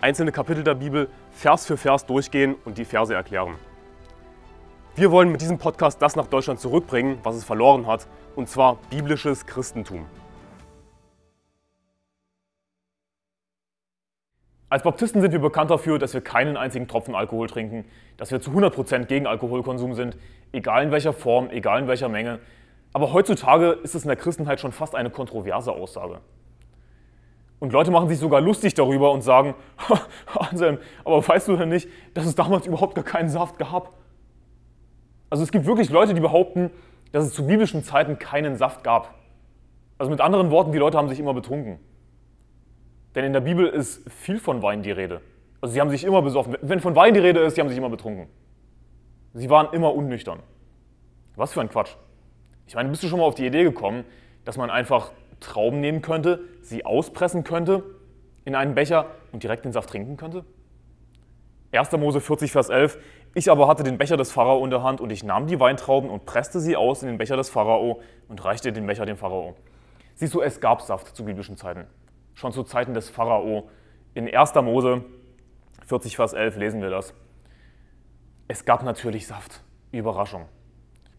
einzelne Kapitel der Bibel Vers für Vers durchgehen und die Verse erklären. Wir wollen mit diesem Podcast das nach Deutschland zurückbringen, was es verloren hat, und zwar biblisches Christentum. Als Baptisten sind wir bekannt dafür, dass wir keinen einzigen Tropfen Alkohol trinken, dass wir zu 100% gegen Alkoholkonsum sind, egal in welcher Form, egal in welcher Menge. Aber heutzutage ist es in der Christenheit schon fast eine kontroverse Aussage. Und Leute machen sich sogar lustig darüber und sagen, Anselm, aber weißt du denn nicht, dass es damals überhaupt gar keinen Saft gab? Also es gibt wirklich Leute, die behaupten, dass es zu biblischen Zeiten keinen Saft gab. Also mit anderen Worten, die Leute haben sich immer betrunken. Denn in der Bibel ist viel von Wein die Rede. Also sie haben sich immer besoffen. Wenn von Wein die Rede ist, sie haben sich immer betrunken. Sie waren immer unnüchtern. Was für ein Quatsch. Ich meine, bist du schon mal auf die Idee gekommen, dass man einfach Trauben nehmen könnte, sie auspressen könnte in einen Becher und direkt den Saft trinken könnte? 1. Mose 40, Vers 11. Ich aber hatte den Becher des Pharao in der Hand und ich nahm die Weintrauben und presste sie aus in den Becher des Pharao und reichte den Becher dem Pharao. Siehst du, es gab Saft zu biblischen Zeiten. Schon zu Zeiten des Pharao. In 1. Mose 40, Vers 11 lesen wir das. Es gab natürlich Saft. Überraschung.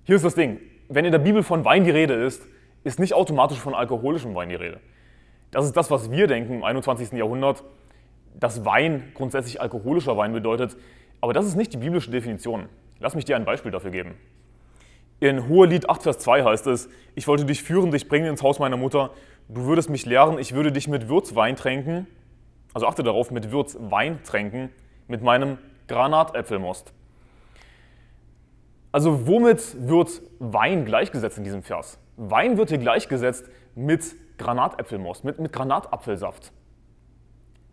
Hier ist das Ding. Wenn in der Bibel von Wein die Rede ist, ist nicht automatisch von alkoholischem Wein die Rede. Das ist das, was wir denken im 21. Jahrhundert, dass Wein grundsätzlich alkoholischer Wein bedeutet. Aber das ist nicht die biblische Definition. Lass mich dir ein Beispiel dafür geben. In Hohelied 8, Vers 2 heißt es, ich wollte dich führen, dich bringen ins Haus meiner Mutter, du würdest mich lehren, ich würde dich mit Würzwein tränken, also achte darauf, mit Würzwein tränken, mit meinem Granatäpfelmost. Also womit wird Wein gleichgesetzt in diesem Vers? Wein wird hier gleichgesetzt mit Granatäpfelmost, mit, mit Granatapfelsaft.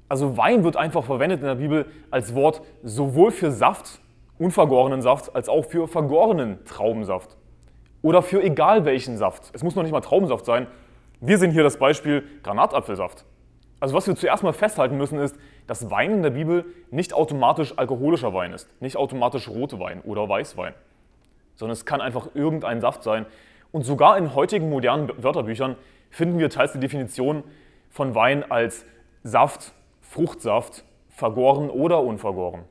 Also Wein wird einfach verwendet in der Bibel als Wort sowohl für Saft, unvergorenen Saft, als auch für vergorenen Traubensaft. Oder für egal welchen Saft. Es muss noch nicht mal Traubensaft sein. Wir sehen hier das Beispiel Granatapfelsaft. Also was wir zuerst mal festhalten müssen ist, dass Wein in der Bibel nicht automatisch alkoholischer Wein ist, nicht automatisch Rotwein oder Weißwein, sondern es kann einfach irgendein Saft sein, und sogar in heutigen modernen Wörterbüchern finden wir teils die Definition von Wein als Saft, Fruchtsaft, vergoren oder unvergoren.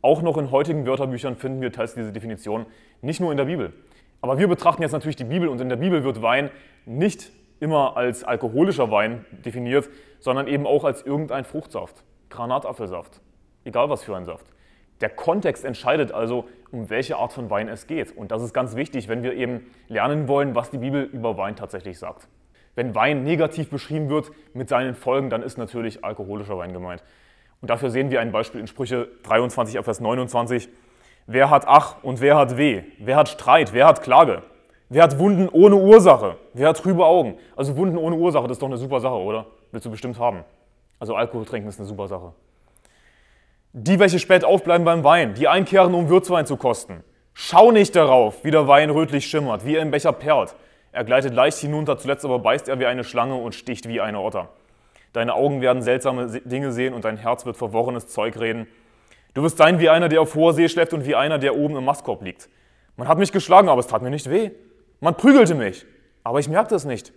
Auch noch in heutigen Wörterbüchern finden wir teils diese Definition nicht nur in der Bibel. Aber wir betrachten jetzt natürlich die Bibel und in der Bibel wird Wein nicht immer als alkoholischer Wein definiert, sondern eben auch als irgendein Fruchtsaft, Granatapfelsaft, egal was für ein Saft. Der Kontext entscheidet also, um welche Art von Wein es geht. Und das ist ganz wichtig, wenn wir eben lernen wollen, was die Bibel über Wein tatsächlich sagt. Wenn Wein negativ beschrieben wird mit seinen Folgen, dann ist natürlich alkoholischer Wein gemeint. Und dafür sehen wir ein Beispiel in Sprüche 23 auf Vers 29. Wer hat Ach und wer hat Weh? Wer hat Streit? Wer hat Klage? Wer hat Wunden ohne Ursache? Wer hat trübe Augen? Also Wunden ohne Ursache, das ist doch eine super Sache, oder? Willst du bestimmt haben. Also Alkohol trinken ist eine super Sache. Die, welche spät aufbleiben beim Wein, die einkehren, um Würzwein zu kosten. Schau nicht darauf, wie der Wein rötlich schimmert, wie er im Becher perlt. Er gleitet leicht hinunter, zuletzt aber beißt er wie eine Schlange und sticht wie eine Otter. Deine Augen werden seltsame Dinge sehen und dein Herz wird verworrenes Zeug reden. Du wirst sein wie einer, der auf hoher See schleppt und wie einer, der oben im Mastkorb liegt. Man hat mich geschlagen, aber es tat mir nicht weh. Man prügelte mich, aber ich merkte es nicht.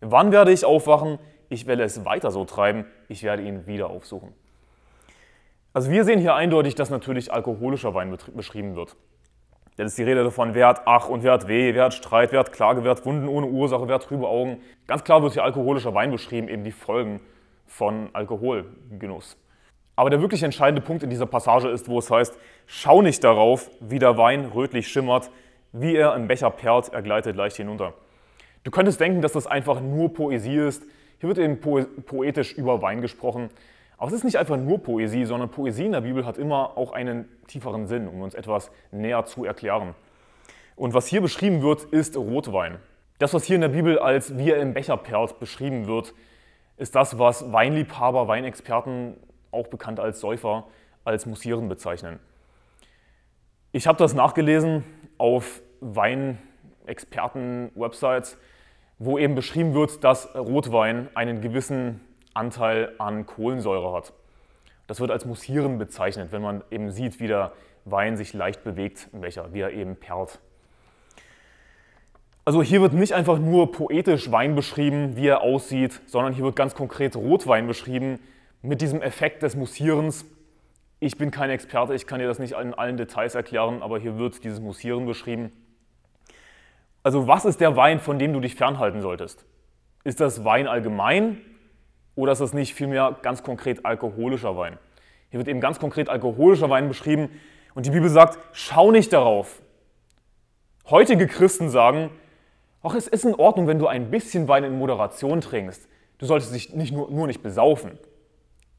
Wann werde ich aufwachen? Ich werde es weiter so treiben. Ich werde ihn wieder aufsuchen. Also wir sehen hier eindeutig, dass natürlich alkoholischer Wein beschrieben wird. Denn es ist die Rede davon, wer hat Ach und wer hat Weh, wer hat Streit, wer hat Klage, wer hat Wunden ohne Ursache, wer hat trübe Augen. Ganz klar wird hier alkoholischer Wein beschrieben, eben die Folgen von Alkoholgenuss. Aber der wirklich entscheidende Punkt in dieser Passage ist, wo es heißt, schau nicht darauf, wie der Wein rötlich schimmert, wie er im Becher perlt, er gleitet leicht hinunter. Du könntest denken, dass das einfach nur Poesie ist. Hier wird eben poetisch über Wein gesprochen. Aber es ist nicht einfach nur Poesie, sondern Poesie in der Bibel hat immer auch einen tieferen Sinn, um uns etwas näher zu erklären. Und was hier beschrieben wird, ist Rotwein. Das, was hier in der Bibel als wie er im Becher perlt beschrieben wird, ist das, was Weinliebhaber, Weinexperten, auch bekannt als Säufer, als Mussieren bezeichnen. Ich habe das nachgelesen auf Weinexperten-Websites, wo eben beschrieben wird, dass Rotwein einen gewissen Anteil an Kohlensäure hat. Das wird als Mussieren bezeichnet, wenn man eben sieht, wie der Wein sich leicht bewegt im Becher, wie er eben perlt. Also hier wird nicht einfach nur poetisch Wein beschrieben, wie er aussieht, sondern hier wird ganz konkret Rotwein beschrieben mit diesem Effekt des Mussierens. Ich bin kein Experte, ich kann dir das nicht in allen Details erklären, aber hier wird dieses Mussieren beschrieben. Also was ist der Wein, von dem du dich fernhalten solltest? Ist das Wein allgemein? Oder ist das nicht vielmehr ganz konkret alkoholischer Wein? Hier wird eben ganz konkret alkoholischer Wein beschrieben und die Bibel sagt, schau nicht darauf. Heutige Christen sagen, ach, es ist in Ordnung, wenn du ein bisschen Wein in Moderation trinkst. Du solltest dich nicht nur, nur nicht besaufen.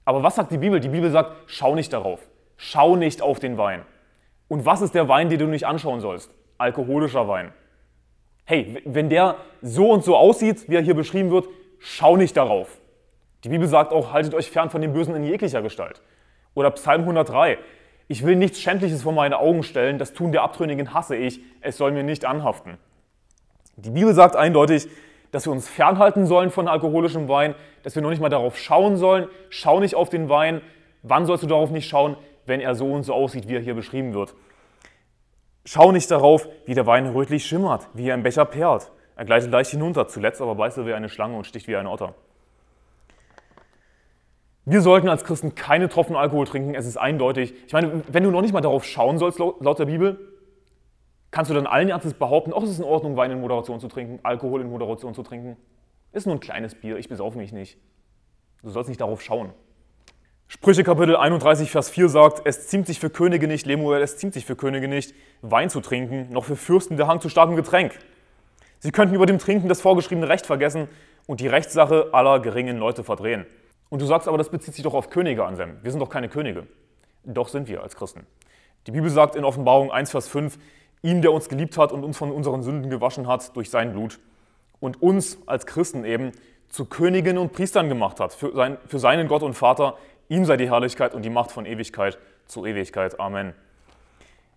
Aber was sagt die Bibel? Die Bibel sagt, schau nicht darauf. Schau nicht auf den Wein. Und was ist der Wein, den du nicht anschauen sollst? Alkoholischer Wein. Hey, wenn der so und so aussieht, wie er hier beschrieben wird, schau nicht darauf. Die Bibel sagt auch, haltet euch fern von dem Bösen in jeglicher Gestalt. Oder Psalm 103, ich will nichts Schändliches vor meine Augen stellen, das Tun der Abtrünnigen hasse ich, es soll mir nicht anhaften. Die Bibel sagt eindeutig, dass wir uns fernhalten sollen von alkoholischem Wein, dass wir noch nicht mal darauf schauen sollen, schau nicht auf den Wein, wann sollst du darauf nicht schauen, wenn er so und so aussieht, wie er hier beschrieben wird. Schau nicht darauf, wie der Wein rötlich schimmert, wie er im Becher perlt. Er gleitet leicht hinunter, zuletzt aber beißt er wie eine Schlange und sticht wie ein Otter. Wir sollten als Christen keine Tropfen Alkohol trinken, es ist eindeutig. Ich meine, wenn du noch nicht mal darauf schauen sollst, laut der Bibel, kannst du dann allen Ernstes behaupten, auch oh, es ist in Ordnung, Wein in Moderation zu trinken, Alkohol in Moderation zu trinken. Ist nur ein kleines Bier, ich besaufe mich nicht. Du sollst nicht darauf schauen. Sprüche Kapitel 31, Vers 4 sagt, es ziemt sich für Könige nicht, Lemuel, es ziemt sich für Könige nicht, Wein zu trinken, noch für Fürsten der Hang zu starkem Getränk. Sie könnten über dem Trinken das vorgeschriebene Recht vergessen und die Rechtssache aller geringen Leute verdrehen. Und du sagst aber, das bezieht sich doch auf Könige, Anselm. Wir sind doch keine Könige. Doch sind wir als Christen. Die Bibel sagt in Offenbarung 1, Vers 5, ihm, der uns geliebt hat und uns von unseren Sünden gewaschen hat durch sein Blut und uns als Christen eben zu Königen und Priestern gemacht hat, für, sein, für seinen Gott und Vater, ihm sei die Herrlichkeit und die Macht von Ewigkeit zu Ewigkeit. Amen.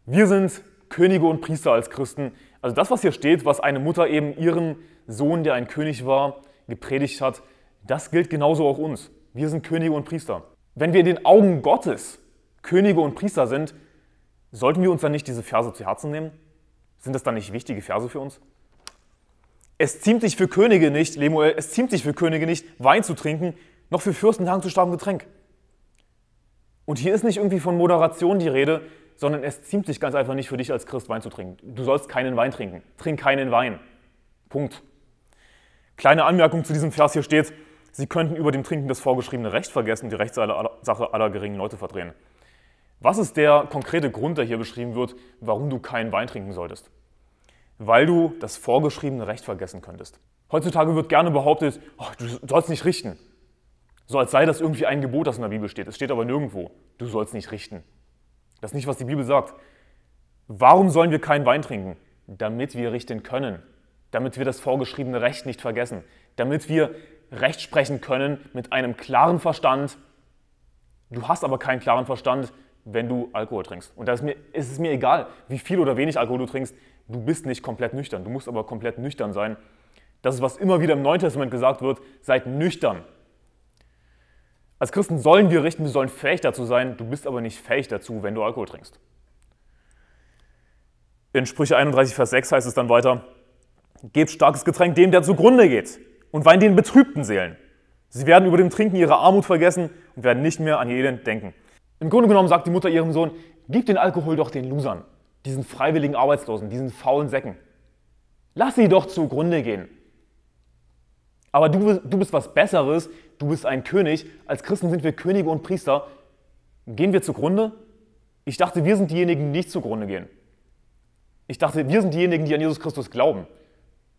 Wir sind Könige und Priester als Christen. Also das, was hier steht, was eine Mutter eben ihren Sohn, der ein König war, gepredigt hat, das gilt genauso auch uns. Wir sind Könige und Priester. Wenn wir in den Augen Gottes Könige und Priester sind, sollten wir uns dann nicht diese Verse zu Herzen nehmen? Sind das dann nicht wichtige Verse für uns? Es ziemt sich für Könige nicht, Lemuel, es ziemt sich für Könige nicht, Wein zu trinken, noch für Fürsten Hang zu starben Getränk. Und hier ist nicht irgendwie von Moderation die Rede, sondern es ziemt sich ganz einfach nicht für dich als Christ Wein zu trinken. Du sollst keinen Wein trinken. Trink keinen Wein. Punkt. Kleine Anmerkung zu diesem Vers hier steht, Sie könnten über dem Trinken das vorgeschriebene Recht vergessen die Rechtssache aller geringen Leute verdrehen. Was ist der konkrete Grund, der hier beschrieben wird, warum du keinen Wein trinken solltest? Weil du das vorgeschriebene Recht vergessen könntest. Heutzutage wird gerne behauptet, oh, du sollst nicht richten. So als sei das irgendwie ein Gebot, das in der Bibel steht. Es steht aber nirgendwo. Du sollst nicht richten. Das ist nicht, was die Bibel sagt. Warum sollen wir keinen Wein trinken? Damit wir richten können. Damit wir das vorgeschriebene Recht nicht vergessen. Damit wir recht sprechen können mit einem klaren Verstand. Du hast aber keinen klaren Verstand, wenn du Alkohol trinkst. Und da ist, mir, ist es mir egal, wie viel oder wenig Alkohol du trinkst, du bist nicht komplett nüchtern. Du musst aber komplett nüchtern sein. Das ist, was immer wieder im Neuen Testament gesagt wird, seid nüchtern. Als Christen sollen wir richten, wir sollen fähig dazu sein, du bist aber nicht fähig dazu, wenn du Alkohol trinkst. In Sprüche 31, Vers 6 heißt es dann weiter, gebt starkes Getränk dem, der zugrunde geht und wein den betrübten Seelen. Sie werden über dem Trinken ihre Armut vergessen und werden nicht mehr an ihr Elend denken. Im Grunde genommen sagt die Mutter ihrem Sohn, gib den Alkohol doch den Losern, diesen freiwilligen Arbeitslosen, diesen faulen Säcken. Lass sie doch zugrunde gehen. Aber du, du bist was Besseres, du bist ein König. Als Christen sind wir Könige und Priester. Gehen wir zugrunde? Ich dachte, wir sind diejenigen, die nicht zugrunde gehen. Ich dachte, wir sind diejenigen, die an Jesus Christus glauben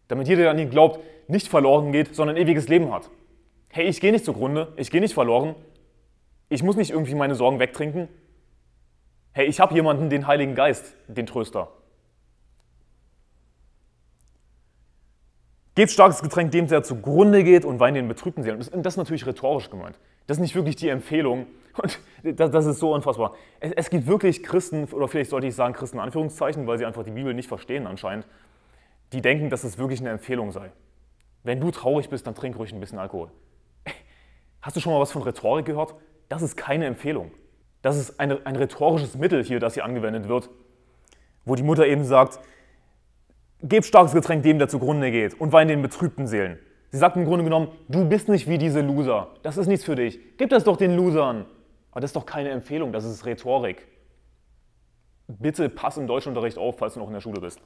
damit jeder, der an ihn glaubt, nicht verloren geht, sondern ewiges Leben hat. Hey, ich gehe nicht zugrunde, ich gehe nicht verloren, ich muss nicht irgendwie meine Sorgen wegtrinken. Hey, ich habe jemanden, den Heiligen Geist, den Tröster. Gebt starkes Getränk dem, der zugrunde geht und weint den betrübten Seelen. das ist natürlich rhetorisch gemeint. Das ist nicht wirklich die Empfehlung. Und das, das ist so unfassbar. Es, es gibt wirklich Christen, oder vielleicht sollte ich sagen Christen in Anführungszeichen, weil sie einfach die Bibel nicht verstehen anscheinend die denken, dass es wirklich eine Empfehlung sei. Wenn du traurig bist, dann trink ruhig ein bisschen Alkohol. Hast du schon mal was von Rhetorik gehört? Das ist keine Empfehlung. Das ist eine, ein rhetorisches Mittel hier, das hier angewendet wird, wo die Mutter eben sagt, gib starkes Getränk dem, der zugrunde geht und wein den betrübten Seelen. Sie sagt im Grunde genommen, du bist nicht wie diese Loser, das ist nichts für dich, gib das doch den Losern. Aber das ist doch keine Empfehlung, das ist Rhetorik. Bitte pass im Deutschunterricht auf, falls du noch in der Schule bist.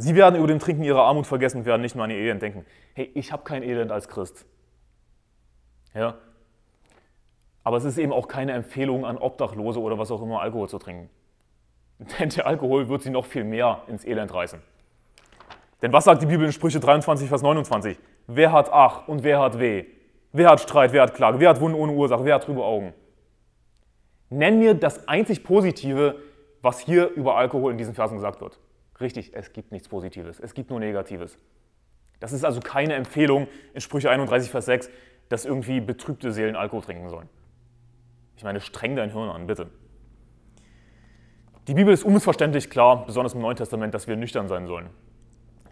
Sie werden über dem Trinken ihrer Armut vergessen und werden nicht mehr an ihr Elend denken. Hey, ich habe kein Elend als Christ. Ja? Aber es ist eben auch keine Empfehlung an Obdachlose oder was auch immer, Alkohol zu trinken. Denn der Alkohol wird sie noch viel mehr ins Elend reißen. Denn was sagt die Bibel in Sprüche 23, Vers 29? Wer hat Ach und wer hat Weh? Wer hat Streit, wer hat Klage? Wer hat Wunden ohne Ursache? Wer hat trübe Augen? Nenn mir das einzig Positive, was hier über Alkohol in diesen Versen gesagt wird. Richtig, es gibt nichts Positives, es gibt nur Negatives. Das ist also keine Empfehlung in Sprüche 31, Vers 6, dass irgendwie betrübte Seelen Alkohol trinken sollen. Ich meine, streng dein Hirn an, bitte. Die Bibel ist unmissverständlich klar, besonders im Neuen Testament, dass wir nüchtern sein sollen.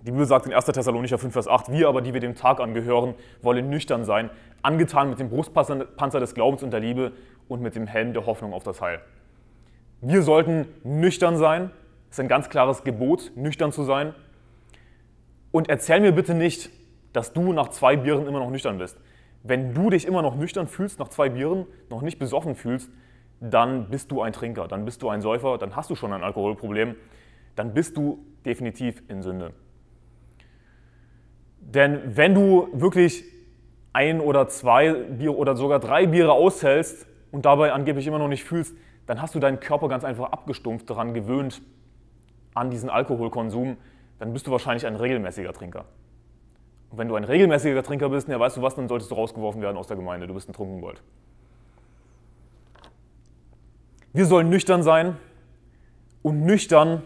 Die Bibel sagt in 1. Thessalonicher 5, Vers 8, wir aber, die wir dem Tag angehören, wollen nüchtern sein, angetan mit dem Brustpanzer des Glaubens und der Liebe und mit dem Helm der Hoffnung auf das Heil. Wir sollten nüchtern sein, ist ein ganz klares Gebot, nüchtern zu sein. Und erzähl mir bitte nicht, dass du nach zwei Bieren immer noch nüchtern bist. Wenn du dich immer noch nüchtern fühlst, nach zwei Bieren, noch nicht besoffen fühlst, dann bist du ein Trinker, dann bist du ein Säufer, dann hast du schon ein Alkoholproblem, dann bist du definitiv in Sünde. Denn wenn du wirklich ein oder zwei Bier oder sogar drei Biere aushältst und dabei angeblich immer noch nicht fühlst, dann hast du deinen Körper ganz einfach abgestumpft daran gewöhnt, an diesen Alkoholkonsum, dann bist du wahrscheinlich ein regelmäßiger Trinker. Und wenn du ein regelmäßiger Trinker bist, ja, weißt du was, dann solltest du rausgeworfen werden aus der Gemeinde. Du bist ein Trunkengold. Wir sollen nüchtern sein. Und nüchtern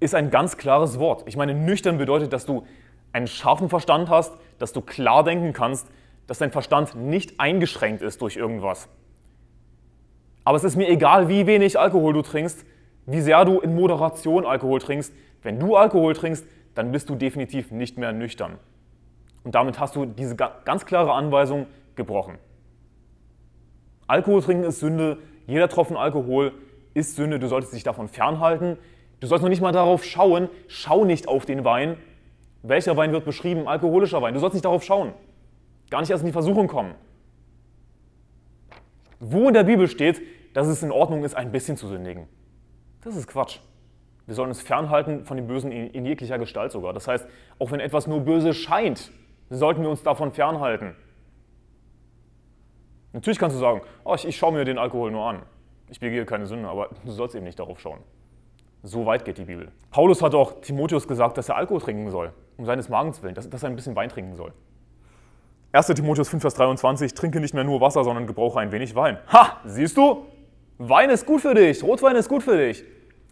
ist ein ganz klares Wort. Ich meine, nüchtern bedeutet, dass du einen scharfen Verstand hast, dass du klar denken kannst, dass dein Verstand nicht eingeschränkt ist durch irgendwas. Aber es ist mir egal, wie wenig Alkohol du trinkst, wie sehr du in Moderation Alkohol trinkst. Wenn du Alkohol trinkst, dann bist du definitiv nicht mehr nüchtern. Und damit hast du diese ganz klare Anweisung gebrochen. Alkohol trinken ist Sünde, jeder Tropfen Alkohol ist Sünde, du solltest dich davon fernhalten. Du sollst noch nicht mal darauf schauen, schau nicht auf den Wein. Welcher Wein wird beschrieben? Alkoholischer Wein. Du sollst nicht darauf schauen. Gar nicht erst in die Versuchung kommen. Wo in der Bibel steht, dass es in Ordnung ist, ein bisschen zu sündigen. Das ist Quatsch. Wir sollen uns fernhalten von dem Bösen in jeglicher Gestalt sogar. Das heißt, auch wenn etwas nur böse scheint, sollten wir uns davon fernhalten. Natürlich kannst du sagen, oh, ich, ich schaue mir den Alkohol nur an. Ich begehe keine Sünde, aber du sollst eben nicht darauf schauen. So weit geht die Bibel. Paulus hat auch Timotheus gesagt, dass er Alkohol trinken soll, um seines Magens willen, dass, dass er ein bisschen Wein trinken soll. 1. Timotheus 5, Vers 23, trinke nicht mehr nur Wasser, sondern gebrauche ein wenig Wein. Ha, siehst du? Wein ist gut für dich, Rotwein ist gut für dich.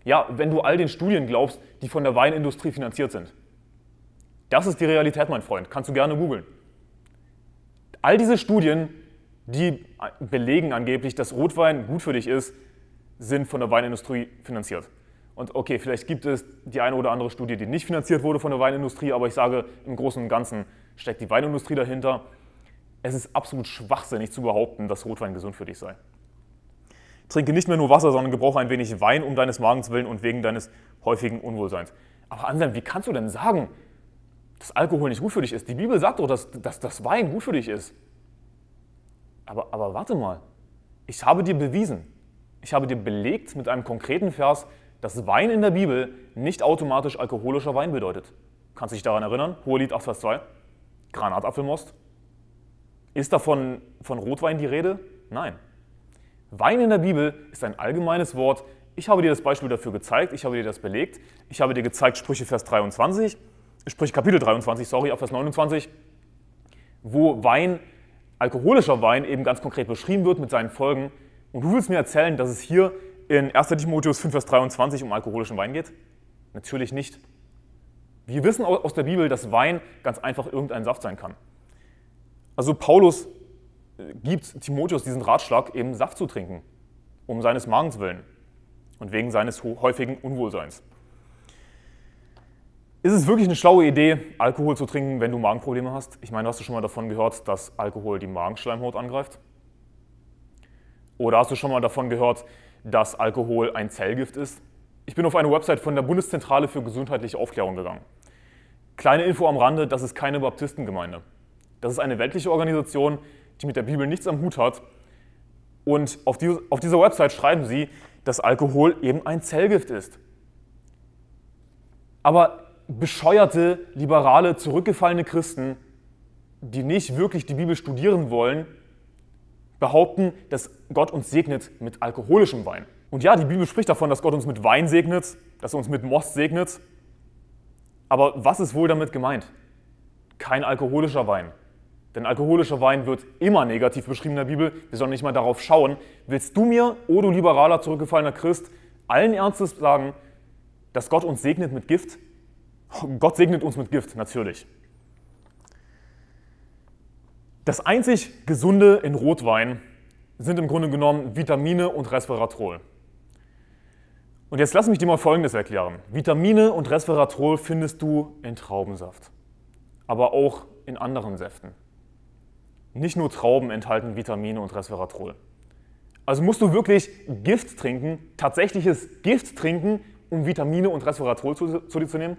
Ja, wenn du all den Studien glaubst, die von der Weinindustrie finanziert sind. Das ist die Realität, mein Freund. Kannst du gerne googeln. All diese Studien, die belegen angeblich, dass Rotwein gut für dich ist, sind von der Weinindustrie finanziert. Und okay, vielleicht gibt es die eine oder andere Studie, die nicht finanziert wurde von der Weinindustrie, aber ich sage, im Großen und Ganzen steckt die Weinindustrie dahinter. Es ist absolut schwachsinnig zu behaupten, dass Rotwein gesund für dich sei. Trinke nicht mehr nur Wasser, sondern gebrauche ein wenig Wein um deines Magens willen und wegen deines häufigen Unwohlseins. Aber Anselm, wie kannst du denn sagen, dass Alkohol nicht gut für dich ist? Die Bibel sagt doch, dass, dass, dass Wein gut für dich ist. Aber, aber warte mal, ich habe dir bewiesen, ich habe dir belegt mit einem konkreten Vers, dass Wein in der Bibel nicht automatisch alkoholischer Wein bedeutet. Kannst du dich daran erinnern? Hohelied 8, Vers 2. Granatapfelmost. Ist davon von Rotwein die Rede? Nein. Wein in der Bibel ist ein allgemeines Wort. Ich habe dir das Beispiel dafür gezeigt, ich habe dir das belegt. Ich habe dir gezeigt Sprüche Vers 23, Sprüche Kapitel 23, sorry, auf Vers 29, wo Wein, alkoholischer Wein eben ganz konkret beschrieben wird mit seinen Folgen. Und du willst mir erzählen, dass es hier in 1 Timotheus 5, Vers 23 um alkoholischen Wein geht? Natürlich nicht. Wir wissen aus der Bibel, dass Wein ganz einfach irgendein Saft sein kann. Also Paulus gibt Timotheus diesen Ratschlag, eben Saft zu trinken, um seines Magens willen und wegen seines häufigen Unwohlseins. Ist es wirklich eine schlaue Idee, Alkohol zu trinken, wenn du Magenprobleme hast? Ich meine, hast du schon mal davon gehört, dass Alkohol die Magenschleimhaut angreift? Oder hast du schon mal davon gehört, dass Alkohol ein Zellgift ist? Ich bin auf eine Website von der Bundeszentrale für gesundheitliche Aufklärung gegangen. Kleine Info am Rande, das ist keine Baptistengemeinde. Das ist eine weltliche Organisation, die mit der Bibel nichts am Hut hat. Und auf, die, auf dieser Website schreiben sie, dass Alkohol eben ein Zellgift ist. Aber bescheuerte, liberale, zurückgefallene Christen, die nicht wirklich die Bibel studieren wollen, behaupten, dass Gott uns segnet mit alkoholischem Wein. Und ja, die Bibel spricht davon, dass Gott uns mit Wein segnet, dass er uns mit Most segnet. Aber was ist wohl damit gemeint? Kein alkoholischer Wein. Denn alkoholischer Wein wird immer negativ beschrieben in der Bibel. Wir sollen nicht mal darauf schauen. Willst du mir, o oh du liberaler, zurückgefallener Christ, allen Ernstes sagen, dass Gott uns segnet mit Gift? Gott segnet uns mit Gift, natürlich. Das einzig Gesunde in Rotwein sind im Grunde genommen Vitamine und Resveratrol. Und jetzt lass mich dir mal Folgendes erklären. Vitamine und Resveratrol findest du in Traubensaft, aber auch in anderen Säften. Nicht nur Trauben enthalten Vitamine und Resveratrol. Also musst du wirklich Gift trinken, tatsächliches Gift trinken, um Vitamine und Resveratrol zu, zu dir zu nehmen?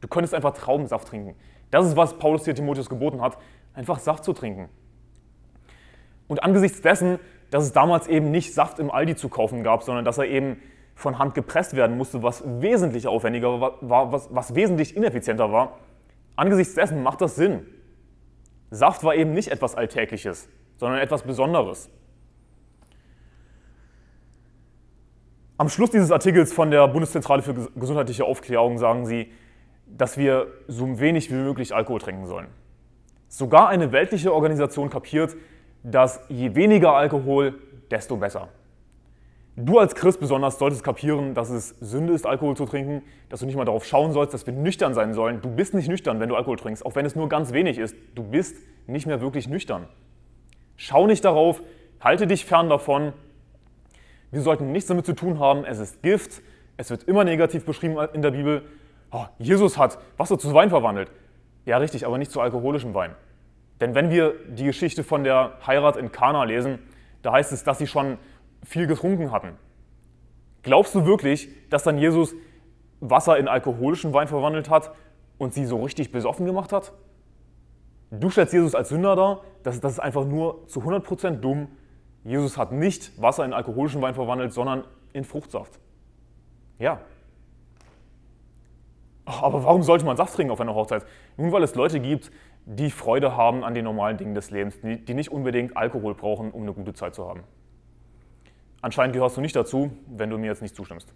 Du könntest einfach Traubensaft trinken. Das ist, was Paulus dir Timotheus geboten hat, einfach Saft zu trinken. Und angesichts dessen, dass es damals eben nicht Saft im Aldi zu kaufen gab, sondern dass er eben von Hand gepresst werden musste, was wesentlich aufwendiger war, was, was wesentlich ineffizienter war, angesichts dessen macht das Sinn, Saft war eben nicht etwas Alltägliches, sondern etwas Besonderes. Am Schluss dieses Artikels von der Bundeszentrale für gesundheitliche Aufklärung sagen sie, dass wir so wenig wie möglich Alkohol trinken sollen. Sogar eine weltliche Organisation kapiert, dass je weniger Alkohol, desto besser. Du als Christ besonders solltest kapieren, dass es Sünde ist, Alkohol zu trinken, dass du nicht mal darauf schauen sollst, dass wir nüchtern sein sollen. Du bist nicht nüchtern, wenn du Alkohol trinkst, auch wenn es nur ganz wenig ist. Du bist nicht mehr wirklich nüchtern. Schau nicht darauf, halte dich fern davon. Wir sollten nichts damit zu tun haben. Es ist Gift, es wird immer negativ beschrieben in der Bibel. Oh, Jesus hat Wasser zu Wein verwandelt. Ja, richtig, aber nicht zu alkoholischem Wein. Denn wenn wir die Geschichte von der Heirat in Kana lesen, da heißt es, dass sie schon viel getrunken hatten. Glaubst du wirklich, dass dann Jesus Wasser in alkoholischen Wein verwandelt hat und sie so richtig besoffen gemacht hat? Du stellst Jesus als Sünder dar, das, das ist einfach nur zu 100% dumm. Jesus hat nicht Wasser in alkoholischen Wein verwandelt, sondern in Fruchtsaft. Ja. aber warum sollte man Saft trinken auf einer Hochzeit? Nun, weil es Leute gibt, die Freude haben an den normalen Dingen des Lebens, die nicht unbedingt Alkohol brauchen, um eine gute Zeit zu haben. Anscheinend gehörst du nicht dazu, wenn du mir jetzt nicht zustimmst.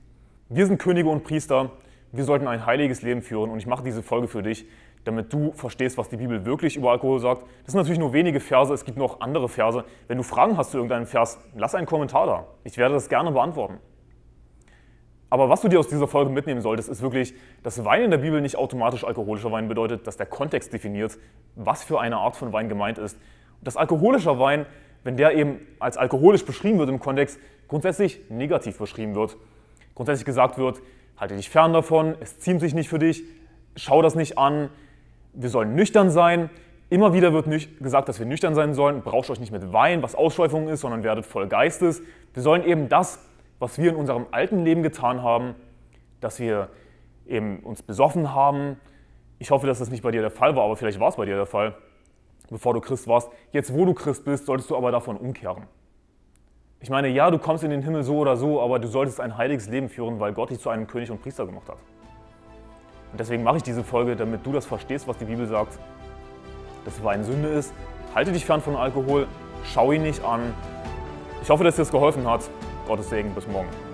Wir sind Könige und Priester, wir sollten ein heiliges Leben führen und ich mache diese Folge für dich, damit du verstehst, was die Bibel wirklich über Alkohol sagt. Das sind natürlich nur wenige Verse, es gibt noch andere Verse. Wenn du Fragen hast zu irgendeinem Vers, lass einen Kommentar da. Ich werde das gerne beantworten. Aber was du dir aus dieser Folge mitnehmen solltest, ist wirklich, dass Wein in der Bibel nicht automatisch alkoholischer Wein bedeutet, dass der Kontext definiert, was für eine Art von Wein gemeint ist. Und dass alkoholischer Wein wenn der eben als alkoholisch beschrieben wird im Kontext, grundsätzlich negativ beschrieben wird. Grundsätzlich gesagt wird, halte dich fern davon, es ziemt sich nicht für dich, schau das nicht an, wir sollen nüchtern sein. Immer wieder wird gesagt, dass wir nüchtern sein sollen, berauscht euch nicht mit Wein, was Ausschweifung ist, sondern werdet voll Geistes. Wir sollen eben das, was wir in unserem alten Leben getan haben, dass wir eben uns besoffen haben. Ich hoffe, dass das nicht bei dir der Fall war, aber vielleicht war es bei dir der Fall bevor du Christ warst. Jetzt, wo du Christ bist, solltest du aber davon umkehren. Ich meine, ja, du kommst in den Himmel so oder so, aber du solltest ein heiliges Leben führen, weil Gott dich zu einem König und Priester gemacht hat. Und deswegen mache ich diese Folge, damit du das verstehst, was die Bibel sagt, dass Wein Sünde ist. Halte dich fern von Alkohol, schau ihn nicht an. Ich hoffe, dass dir das geholfen hat. Gottes Segen, bis morgen.